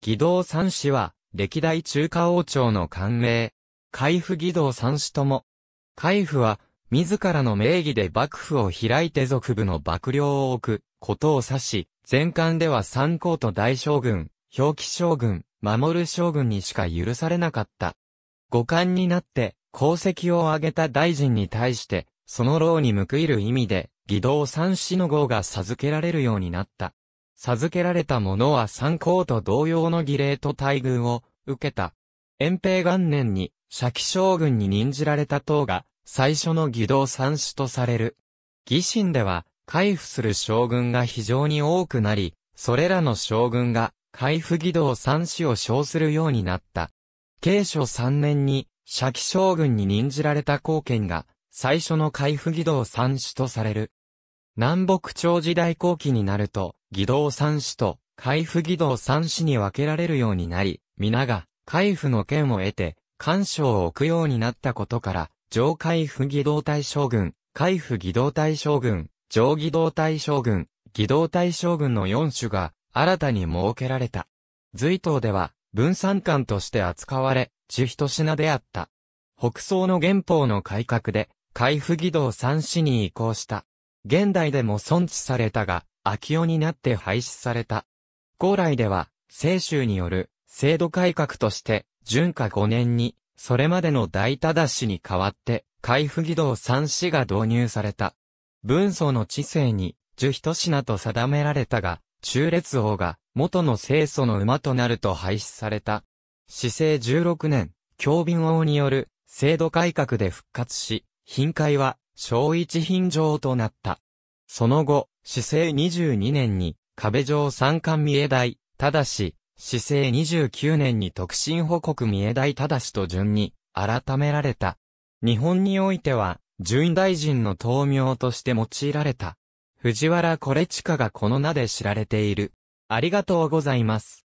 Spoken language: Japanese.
義堂三氏は、歴代中華王朝の官名。海府義堂三氏とも。海府は、自らの名義で幕府を開いて族部の幕僚を置く、ことを指し、前官では三皇と大将軍、表記将軍、守る将軍にしか許されなかった。五冠になって、功績を挙げた大臣に対して、その老に報いる意味で、義堂三氏の号が授けられるようになった。授けられた者は参考と同様の儀礼と待遇を受けた。延平元年に、社記将軍に任じられた党が、最初の義道三種とされる。義臣では、回復する将軍が非常に多くなり、それらの将軍が、回復義道三種を称するようになった。慶初三年に、社記将軍に任じられた貢献が、最初の回復義道三種とされる。南北朝時代後期になると、義堂三氏と、海府義堂三氏に分けられるようになり、皆が、海府の権を得て、干渉を置くようになったことから、上海府義堂大将軍、海府義堂大将軍、上義堂大将軍、義堂大将軍の四種が、新たに設けられた。隋唐では、分散官として扱われ、地一品であった。北宋の元法の改革で、海府義堂三氏に移行した。現代でも存知されたが、秋代になって廃止された。高来では、聖州による制度改革として、順化5年に、それまでの大正しに代わって、海部義道三氏が導入された。文宗の知性に、樹一品と定められたが、中列王が、元の清楚の馬となると廃止された。市政16年、教便王による制度改革で復活し、頻回は小一品状となった。その後、市政22年に、壁上三冠三重大、ただし、市政29年に特進報告三重大ただしと順に、改められた。日本においては、準大臣の闘名として用いられた。藤原コれ地下がこの名で知られている。ありがとうございます。